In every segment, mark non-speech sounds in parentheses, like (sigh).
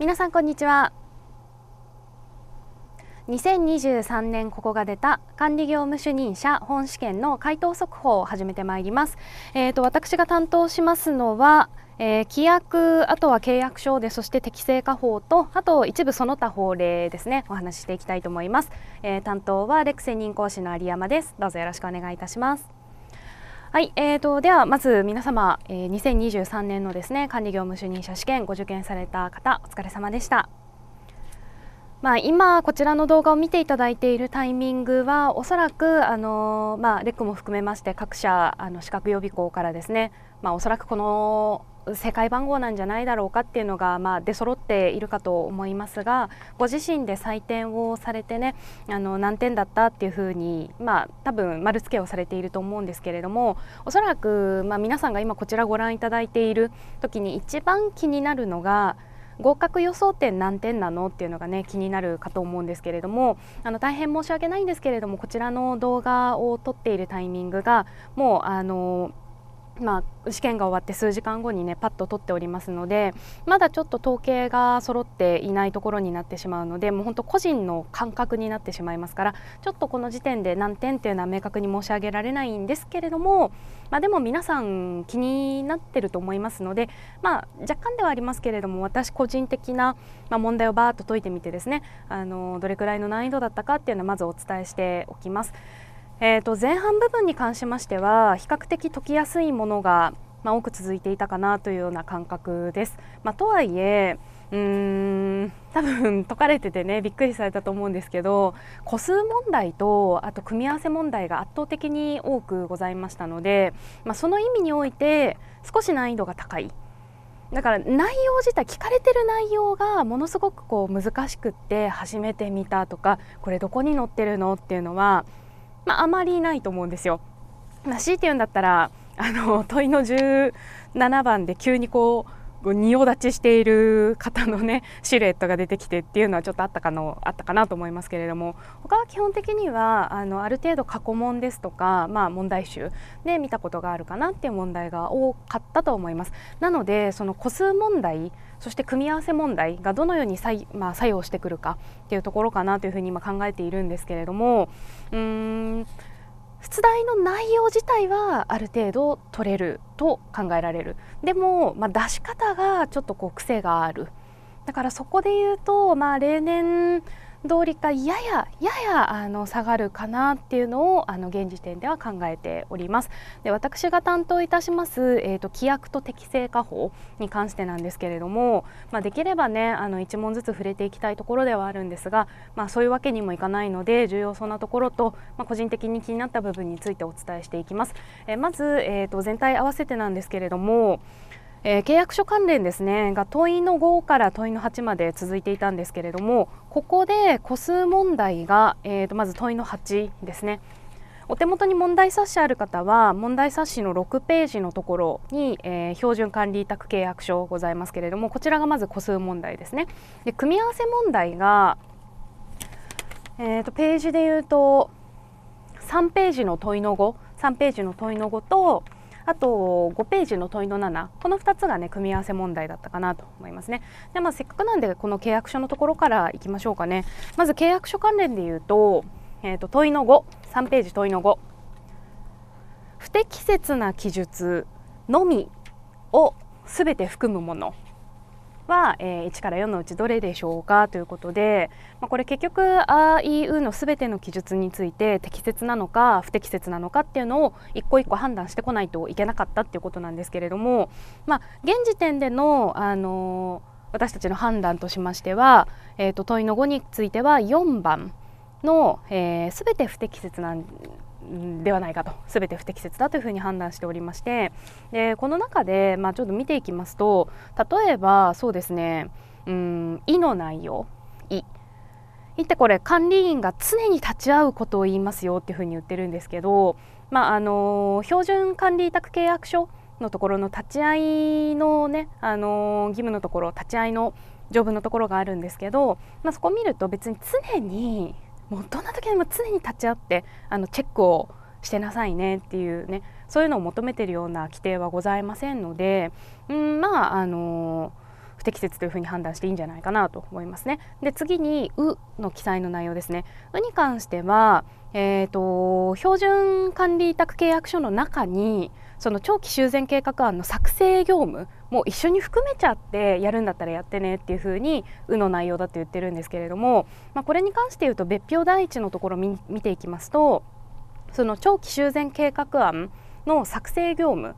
皆さんこんにちは2023年ここが出た管理業務主任者本試験の回答速報を始めてまいります、えーと、と私が担当しますのはえー、規約あとは契約書でそして適正化法とあと一部その他法令ですねお話ししていきたいと思います、えー、担当はレクセ認講師の有山ですどうぞよろしくお願いいたしますはい、えーと、ではまず皆様、えー、2023年のですね管理業務主任者試験ご受験された方お疲れ様でした。まあ、今こちらの動画を見ていただいているタイミングはおそらくあの、まあ、レックも含めまして各社あの資格予備校からですね、まあ、おそらくこの世界番号なんじゃないだろうかっていうのが、まあ、出揃っているかと思いますがご自身で採点をされてねあの何点だったっていうふうに、まあ、多分丸付けをされていると思うんですけれどもおそらく、まあ、皆さんが今こちらご覧いただいている時に一番気になるのが「合格予想点何点なのっていうのがね気になるかと思うんですけれどもあの大変申し訳ないんですけれどもこちらの動画を撮っているタイミングがもうあのまあ、試験が終わって数時間後にねパッと取っておりますのでまだちょっと統計が揃っていないところになってしまうのでもう本当個人の感覚になってしまいますからちょっとこの時点で何点っていうのは明確に申し上げられないんですけれども、まあ、でも皆さん気になってると思いますので、まあ、若干ではありますけれども私個人的な、ま問題をバーッと解いてみてですねあのどれくらいの難易度だったかっていうのはまずお伝えしておきます。えー、と前半部分に関しましては比較的解きやすいものが、まあ、多く続いていたかなというような感覚です。まあ、とはいえうーん多分解かれててねびっくりされたと思うんですけど個数問題とあと組み合わせ問題が圧倒的に多くございましたので、まあ、その意味において少し難易度が高いだから内容自体聞かれてる内容がものすごくこう難しくって初めて見たとかこれどこに載ってるのっていうのはまあ、あまりないと思うんですよ。まあ、強いて言うんだったらあの問いの17番で急にこう仁王立ちしている方のね (laughs) シルエットが出てきてっていうのはちょっとあったかのあったかなと思いますけれども他は基本的にはあのある程度過去問ですとか、まあ、問題集で見たことがあるかなっていう問題が多かったと思います。なのでその個数問題そして組み合わせ問題がどのように作,、まあ、作用してくるかっていうところかなというふうに今考えているんですけれどもうん出題の内容自体はある程度取れると考えられるでも、まあ、出し方がちょっとこう癖があるだからそこで言うと、まあ、例年通りかややややあの下がるかなっていうのをあの現時点では考えておりますで私が担当いたします、えーと、規約と適正化法に関してなんですけれども、まあ、できればねあの1問ずつ触れていきたいところではあるんですが、まあ、そういうわけにもいかないので重要そうなところと、まあ、個人的に気になった部分についてお伝えしていきます、えー、まず、えーと全体合わせてなんですけれどもえー、契約書関連ですねが問いの5から問いの8まで続いていたんですけれどもここで個数問題が、えー、とまず問いの8ですねお手元に問題冊子ある方は問題冊子の6ページのところに、えー、標準管理委託契約書ございますけれどもこちらがまず個数問題ですねで組み合わせ問題が、えーと、ページで言うと3ページの問いの53ページの問いの5とあと5ページの問いの7この2つがね組み合わせ問題だったかなと思いますねで、まあ、せっかくなんでこの契約書のところからいきましょうかねまず契約書関連で言うと,、えーと、問いの53ページ問いの5不適切な記述のみをすべて含むものは、えー、1から4のうちどれでしょうかということで、まあ、これ結局「あいう」の全ての記述について適切なのか不適切なのかっていうのを一個一個判断してこないといけなかったっていうことなんですけれども、まあ、現時点での、あのー、私たちの判断としましては、えーと、問いの5については4番の、えー、全て不適切なんではないかと全て不適切だというふうに判断しておりましてでこの中で、まあ、ちょっと見ていきますと例えばそうですね「うん意」の内容「い」「ってこれ管理員が常に立ち会うことを言いますよっていうふうに言ってるんですけど、まあ、あの標準管理委託契約書のところの立ち会いのね、あの義務のところ立ち会いの条文のところがあるんですけど、まあ、そこ見ると別に常にもうどんな時でも常に立ち会ってあのチェックをしてなさいねっていうねそういうのを求めてるような規定はございませんので、うん、まああの不適切というふに判断していいんじゃないかなと思いますね。で次に「う」の記載の内容ですね。「う」に関しては、えーと標準管理委託契約書の中に「その長期修繕計画案の作成業務も一緒に含めちゃってやるんだったらやってねっていうふうに「う」の内容だって言ってるんですけれども、まあ、これに関して言うと別表第一のところ見見ていきますとその長期修繕計画案の作成業務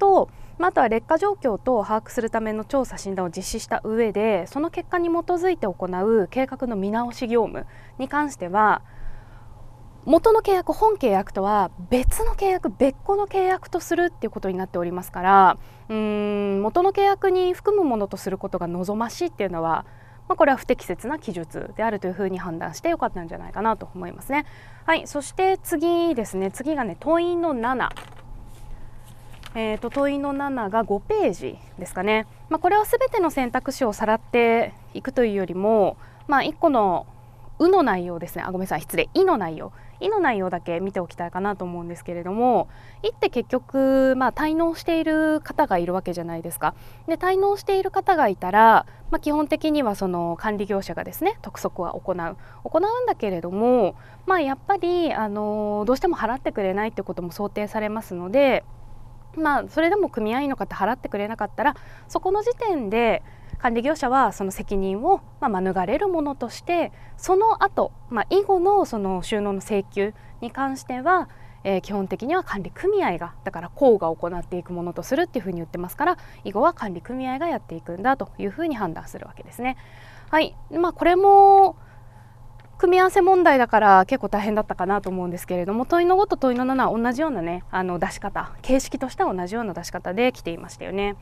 とあ、とは劣化状況等を把握するための調査診断を実施した上でその結果に基づいて行う計画の見直し業務に関しては元の契約本契約とは別の契約別個の契約とするっていうことになっておりますからうん元の契約に含むものとすることが望ましいっていうのは、まあ、これは不適切な記述であるというふうに判断してよかったんじゃないかなと思いますね。はい、そして次ですね次がね問いの7。えーと、と問いの7が5ページですかね、まあ、これはすべての選択肢をさらっていくというよりも、まあ、1個の「う」の内容ですねあごめんなさい失礼「い」の内容「い」の内容だけ見ておきたいかなと思うんですけれども「い」って結局、まあ、滞納している方がいるわけじゃないですか。で滞納している方がいたら、まあ、基本的にはその管理業者がですね督促は行う行うんだけれども、まあ、やっぱりあのどうしても払ってくれないってことも想定されますので。まあ、それでも組合員の方払ってくれなかったらそこの時点で管理業者はその責任を、ま免れるものとしてその後、まあ、以後のその収納の請求に関しては、えー、基本的には管理組合がだから公が行っていくものとするっていうふうに言ってますから以後は管理組合がやっていくんだというふうに判断するわけですね。はいまあ、これも組み合わせ問題だから結構大変だったかなと思うんですけれども問いの5と問いの7は同じようなねあの出し方形式としては同じような出し方で来ていましたよね。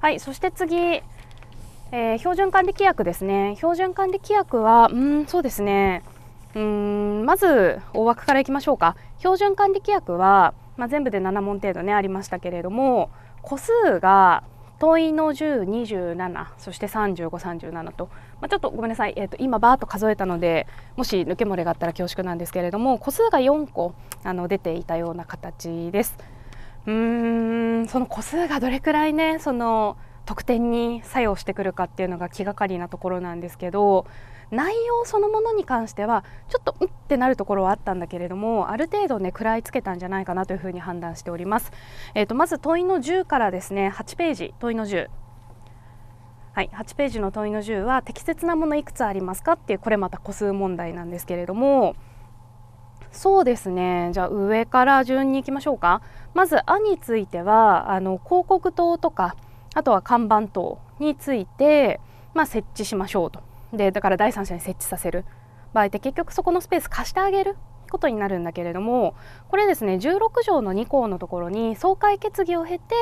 はいそして次えー、標準管理規約ですね標準管理規約はうんそうですねうんまず大枠からいきましょうか標準管理規約は、まあ、全部で7問程度ねありましたけれども個数が問いの1027そして3537と、まあ、ちょっとごめんなさい、えーと、今バーッと数えたのでもし抜け漏れがあったら恐縮なんですけれども個数が4個あの出ていたような形です。うーんその個数がどれくらいねその得点に作用してくるかっていうのが気がかりなところなんですけど内容そのものに関してはちょっとうんってなるところはあったんだけれどもある程度ね食らいつけたんじゃないかなというふうに判断しております、えーと、とまず問いの10からですね8ページ問いの10はい、8ページの問いの10は適切なものいくつありますかっていうこれまた個数問題なんですけれどもそうですねじゃあ上から順にいきましょうかまず「あ」についてはあの広告塔とかあとは看板等について、まあ、設置しましょうとでだから第三者に設置させる場合って結局そこのスペース貸してあげることになるんだけれどもこれですね16条の2項のところに総会決議を経て、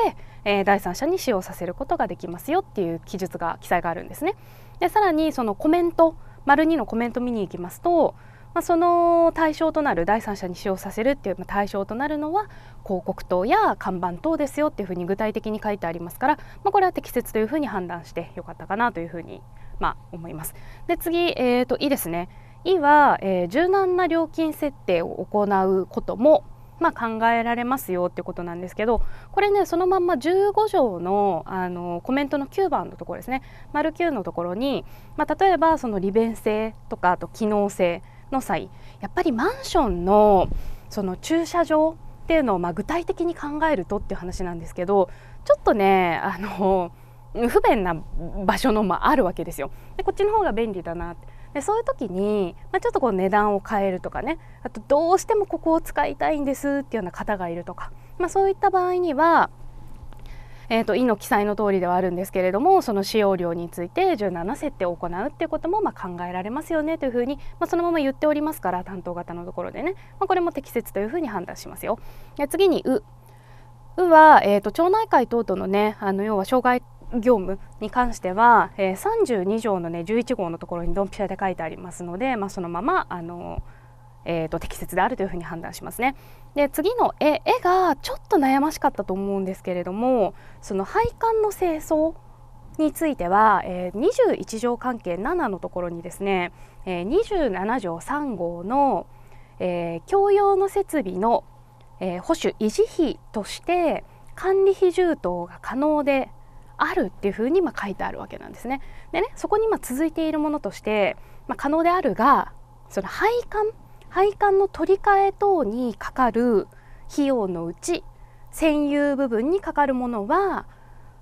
えー、第三者に使用させることができますよっていう記述が記載があるんですね。でさらにそのコメント丸2のコメント見に行きますとまあ、その対象となる第三者に使用させるっていう対象となるのは広告等や看板等ですよっていうふうに具体的に書いてありますから、まあ、これは適切というふうに判断してよかったかなというふうに、まあ、思います。で次、えーと、いいですね。E は、えー、柔軟な料金設定を行うこともまあ、考えられますよってことなんですけどこれねそのまんま15条のあのコメントの9番のところですね丸9のところに、まあ、例えばその利便性とかあと機能性の際やっぱりマンションのその駐車場っていうのをま具体的に考えるとっていう話なんですけどちょっとねあの不便な場所のもあるわけですよ。でこっちの方が便利だなっでそういう時に、まあ、ちょっとこう値段を変えるとかねあとどうしてもここを使いたいんですっていうような方がいるとか、まあ、そういった場合にはえーと、委の記載の通りではあるんですけれどもその使用量について17設定を行うっていうこともま考えられますよねというふうに、まあ、そのまま言っておりますから担当型のところでね、まあ、これも適切というふうに判断しますよ。で次にううは、えーと、町内会等々のねあの要は障害業務に関しては、えー、32条のね11号のところにドンピシャで書いてありますので、まあ、そのままあの、えーと適切であるというふうに判断しますね。で次の絵絵がちょっと悩ましかったと思うんですけれどもその配管の清掃については、えー、21条関係7のところにですね、えー、27条3号の、えー、共用の設備の、えー、保守維持費として管理費充当が可能であるっていうふうにまあ書いてあるわけなんですね。でねそこにまあ続いているものとして、まあ、可能であるがその配管配管の取り替え等にかかる費用のうち占有部分にかかるものは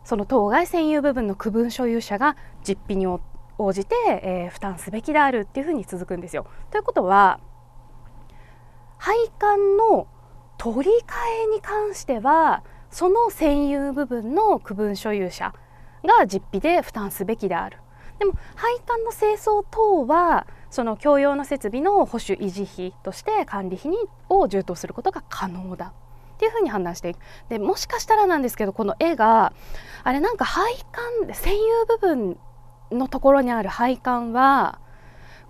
その当該占有部分の区分所有者が実費に応じて、えー、負担すべきであるっていうふうに続くんですよ。ということは配管の取り替えに関してはその占有部分の区分所有者が実費で負担すべきである。でも配管の清掃等はその共用の設備の保守維持費として管理費を充当することが可能だっていうふうに判断していくでもしかしたらなんですけどこの絵があれなんか配管占有部分のところにある配管は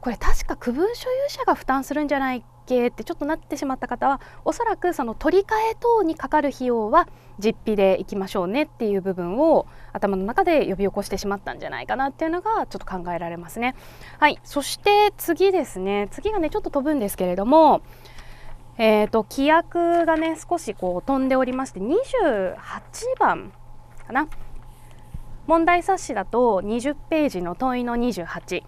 これ確か区分所有者が負担するんじゃない計ってちょっとなってしまった方はおそらくその取り替え等にかかる費用は実費でいきましょうねっていう部分を頭の中で呼び起こしてしまったんじゃないかなっていうのがちょっと考えられますね。はい、そして次ですね次がねちょっと飛ぶんですけれどもえーと規約がね少しこう飛んでおりまして28番かな問題冊子だと20ページの問いの28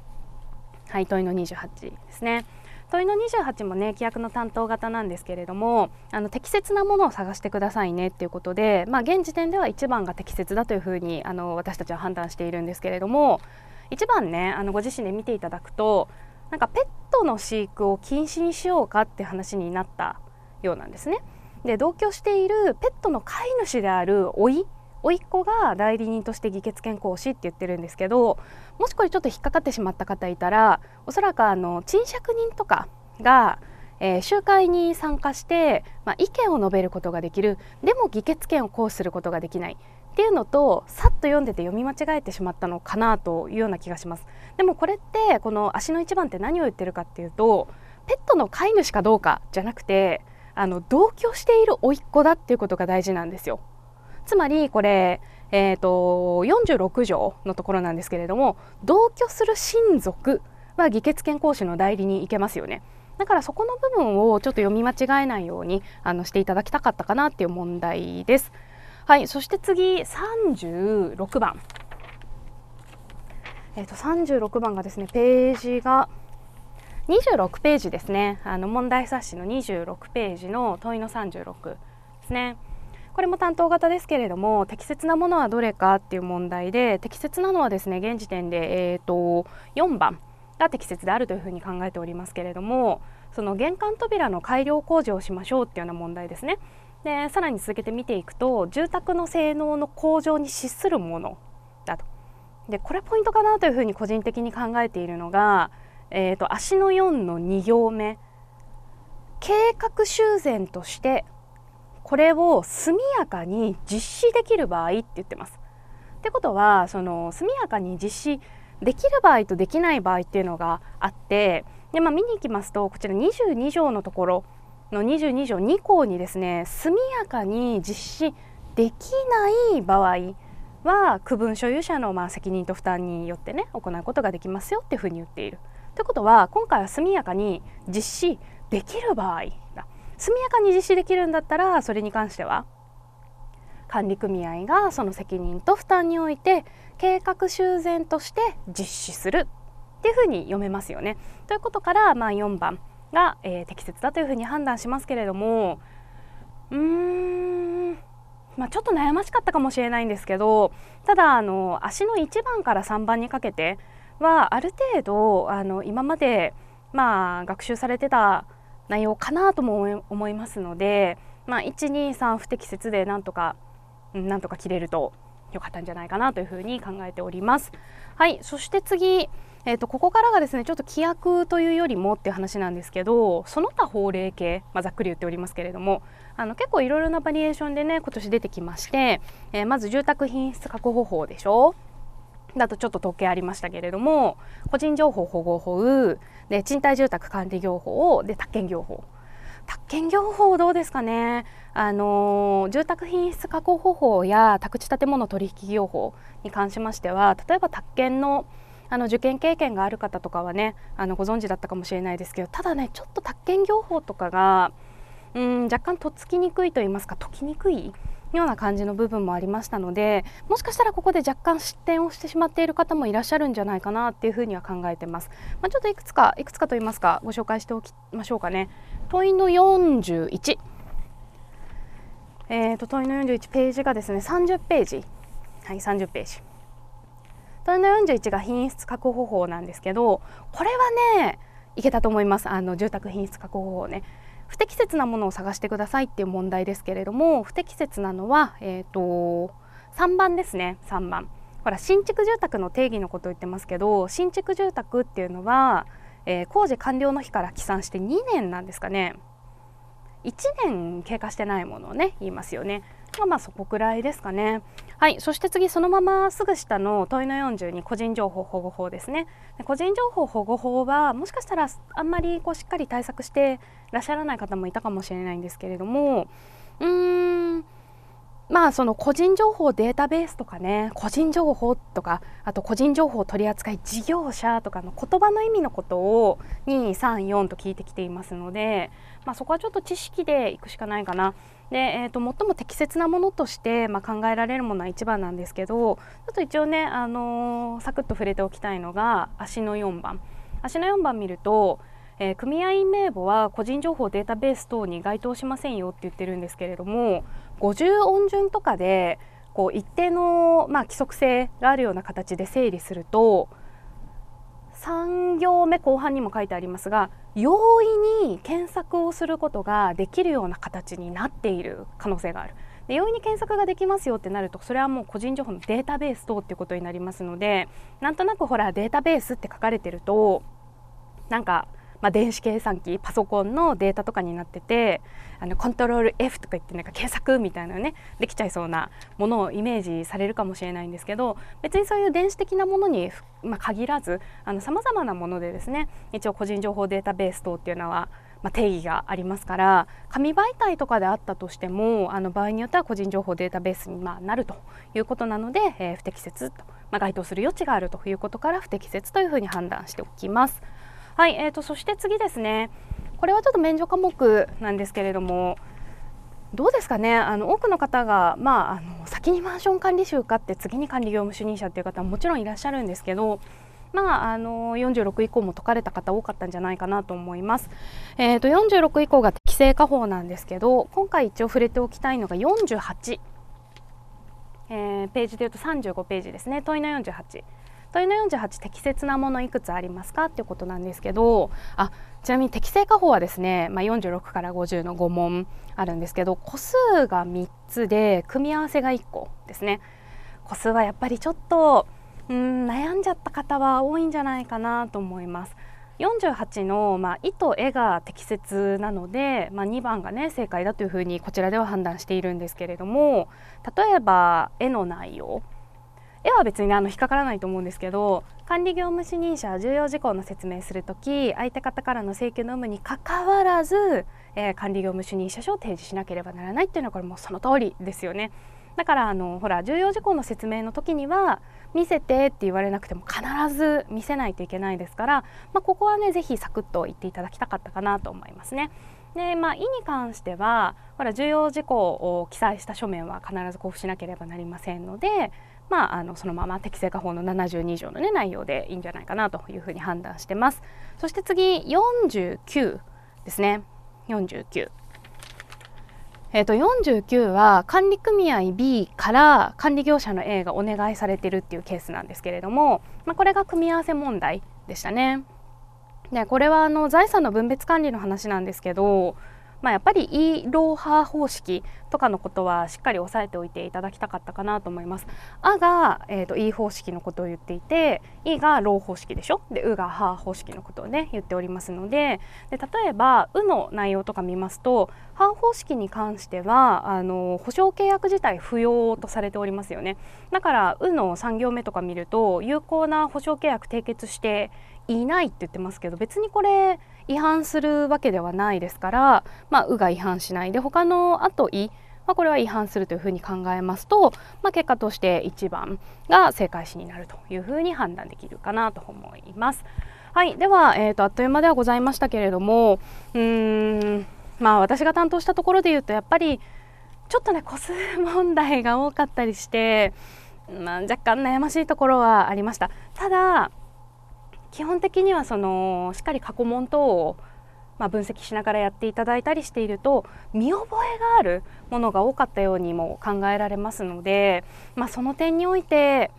はい問いの28ですね。問いの28もね規約の担当型なんですけれどもあの適切なものを探してくださいねっていうことで、まあ、現時点では1番が適切だというふうにあの私たちは判断しているんですけれども1番ねあのご自身で見ていただくとなんかペットの飼育を禁止にしようかって話になったようなんですね。で同居しているペットの飼い主である甥甥っ子が代理人として議決権行使って言ってるんですけどもしこれちょっと引っかかってしまった方いたらおそらくあの賃借人とかが、えー、集会に参加して、まあ、意見を述べることができるでも議決権を行使することができないっていうのとさっと読んでて読み間違えてしまったのかなというような気がしますでもこれってこの足の一番って何を言ってるかっていうとペットの飼い主かどうかじゃなくてあの同居している甥っ子だっていうことが大事なんですよつまりこれえーと、46条のところなんですけれども同居する親族は議決権行使の代理に行けますよね。だからそこの部分をちょっと読み間違えないようにあのしていただきたかったかなっていう問題です。はい、そして次36番。えーと、と36番がですねページが26ページですねあの問題冊子の26ページの問いの36ですね。これも担当型ですけれども適切なものはどれかっていう問題で適切なのはですね現時点で、えーと、4番が適切であるというふうに考えておりますけれどもその玄関扉の改良工事をしましょうっていうような問題ですね。でさらに続けて見ていくと住宅の性能の向上に資するものだと。でこれポイントかなというふうに個人的に考えているのが、えーと足の4の2行目計画修繕としてこれを速やかに実施できる場合って言ってます。ってことはその速やかに実施できる場合とできない場合っていうのがあってで、まあ、見に行きますとこちら22条のところの22条2項にですね速やかに実施できない場合は区分所有者のまあ責任と負担によってね行うことができますよっていうふうに言っている。ということは今回は速やかに実施できる場合速やかに実施できるんだったらそれに関しては管理組合がその責任と負担において計画修繕として実施するっていうふうに読めますよね。ということから、まあ、4番が、えー、適切だというふうに判断しますけれどもうーん、まあ、ちょっと悩ましかったかもしれないんですけどただあの足の1番から3番にかけてはある程度あの今まで、まあ、学習されてた内容かなとも思いますので、まあ、123不適切でなんとかなんとか切れるとよかったんじゃないかなというふうに考えております。はいそして次えーと、ここからがですねちょっと規約というよりもっていう話なんですけどその他法令系、まあ、ざっくり言っておりますけれどもあの結構いろいろなバリエーションでね今年出てきまして、えー、まず住宅品質確保法でしょだとちょっと統計ありましたけれども個人情報保護法、で賃貸住宅管理業法で宅建業法宅建業法どうですかねあの住宅品質加工方法や宅地建物取引業法に関しましては例えば宅建のあの受験経験がある方とかはねあのご存知だったかもしれないですけどただねちょっと宅建業法とかがうん若干とっつきにくいと言いますか解きにくいような感じの部分もありましたのでもしかしたらここで若干失点をしてしまっている方もいらっしゃるんじゃないかなっていうふうには考えてます、まあ、ちょっといくつかいくつかと言いますかご紹介しておきましょうかね問いの41えーと、問いの41ページがですね30ページはい30ページ問いの41が品質確保法なんですけどこれはねいけたと思いますあの住宅品質確保法ね不適切なものを探してくださいっていう問題ですけれども不適切なのは、えーと、3番ですね3番。ほら新築住宅の定義のことを言ってますけど新築住宅っていうのは、えー、工事完了の日から起算して2年なんですかね1年経過してないものをね言いますよね。まあまあそこくらいですかね。はい、そして次そのまますぐ下の問いの42個人情報保護法ですねで個人情報保護法はもしかしたらあんまりこうしっかり対策してらっしゃらない方もいたかもしれないんですけれどもうーんまあその個人情報データベースとかね個人情報とかあと個人情報取扱い事業者とかの言葉の意味のことを234と聞いてきていますので、まあ、そこはちょっと知識でいくしかないかな。で、えー、と最も適切なものとして、まあ、考えられるものは1番なんですけどちょっと一応ね、あのー、サクッと触れておきたいのが足の4番。足の4番見るとえー、組合員名簿は個人情報データベース等に該当しませんよって言ってるんですけれども50音順とかでこう一定の、まあ、規則性があるような形で整理すると3行目後半にも書いてありますが容易に検索をすることができるような形になっている可能性がある。で容易に検索ができますよってなるとそれはもう個人情報のデータベース等っていうことになりますのでなんとなくほらデータベースって書かれてるとなんかまあ、電子計算機パソコンのデータとかになっててあのコントロール F とか言ってなんか検索みたいなねできちゃいそうなものをイメージされるかもしれないんですけど別にそういう電子的なものに、まあ、限らずさまざまなものでですね一応個人情報データベース等っていうのはまあ、定義がありますから紙媒体とかであったとしてもあの場合によっては個人情報データベースにまなるということなので、えー、不適切と、まあ、該当する余地があるということから不適切というふうに判断しておきます。はい、えーと、そして次ですねこれはちょっと免除科目なんですけれどもどうですかねあの多くの方が、まあ、あの先にマンション管理士受かって次に管理業務主任者という方ももちろんいらっしゃるんですけどまあ、あの46以降も解かれた方多かったんじゃないかなと思います。えーと、46以降が適正化法なんですけど今回一応触れておきたいのが48、えー、ページでいうと35ページですね問いの48。問いの48適切なものいくつありますかっていうことなんですけどあちなみに適正化法はですね、まあ、46から50の5問あるんですけど個数が3つで組み合わせが1個ですね。個数はやっぱりちょっとうん悩んじゃった方は多いんじゃないかなと思います。48の、まあ、意と絵が適切なので、まあ、2番がね正解だというふうにこちらでは判断しているんですけれども例えば絵の内容絵は別に、ね、あの引っかからないと思うんですけど管理業務主任者は重要事項の説明するとき相手方からの請求の有無にかかわらず、えー、管理業務主任者書を提示しなければならないっていうのはこれもうその通りですよね。だからあのほら重要事項の説明の時には見せてって言われなくても必ず見せないといけないですから、まあ、ここはねぜひサクッと言っていただきたかったかなと思いますね。でまあ、意に関してはほら重要事項を記載した書面は必ず交付しなければなりませんのでまあ、あのそのまま適正化法の72条の、ね、内容でいいんじゃないかなというふうに判断してます。そして次49ですね49。えー、と49は管理組合 B から管理業者の A がお願いされてるっていうケースなんですけれども、まあ、これが組み合わせ問題でしたね。でこれはあの財産の分別管理の話なんですけどまあ、やっぱりイーローハー方式とかのことはしっかり押さえておいていただきたかったかなと思います。あが、えーと、と E 方式のことを言っていて、E がロー方式でしょで、うがハ方式のことをね、言っておりますので、で例えば、うの内容とか見ますと、ハ方式に関しては、あの、保証契約自体不要とされておりますよね。だから、うの3行目とか見ると、有効な保証契約締結していないって言ってますけど、別にこれ、違反するわけではないですから、まあ、うが違反しないで他のあといまあ、これは違反するというふうに考えますと、まあ、結果として1番が正解詞になるというふうに判断できるかなと思います。はい、では、えーと、あっという間ではございましたけれどもうーん、まあ、私が担当したところで言うとやっぱりちょっとね個数問題が多かったりして、まあ、若干悩ましいところはありました。ただ基本的にはそのしっかり過去問等をまあ、分析しながらやっていただいたりしていると見覚えがあるものが多かったようにも考えられますので、まあ、その点において、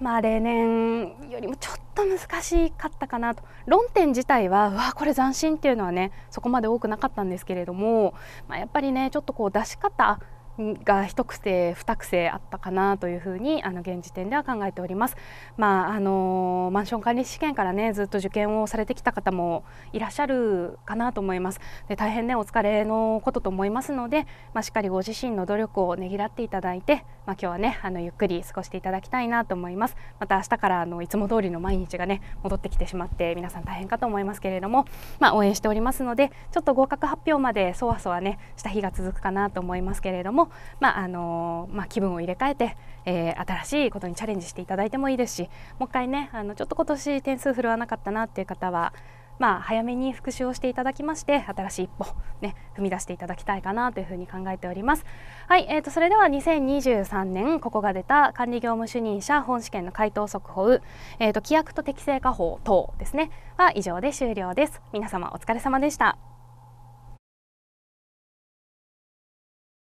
まあ、例年よりもちょっと難しかったかなと論点自体はうわこれ斬新っていうのはねそこまで多くなかったんですけれども、まあ、やっぱりねちょっとこう出し方が一癖二癖あったかなというふうにあの現時点では考えております。まああのマンション管理試験からねずっと受験をされてきた方もいらっしゃるかなと思います。で大変ねお疲れのことと思いますので、まあ、しっかりご自身の努力をねぎらっていただいて、まあ、今日はねあのゆっくり過ごしていただきたいなと思います。また明日からあのいつも通りの毎日がね戻ってきてしまって皆さん大変かと思いますけれども、まあ、応援しておりますのでちょっと合格発表までそわそわねした日が続くかなと思いますけれどもまああのまあ、気分を入れ替えて、えー、新しいことにチャレンジしていただいてもいいですしもう一回ねあのちょっと今年点数振るわなかったなっていう方は、まあ、早めに復習をしていただきまして新しい一歩、ね、踏み出していただきたいかなというふうに考えております。はい、えーと、それでは2023年ここが出た管理業務主任者本試験の回答速報、えーと規約と適正化法等ですねは以上で終了です。皆様お疲れ様でした。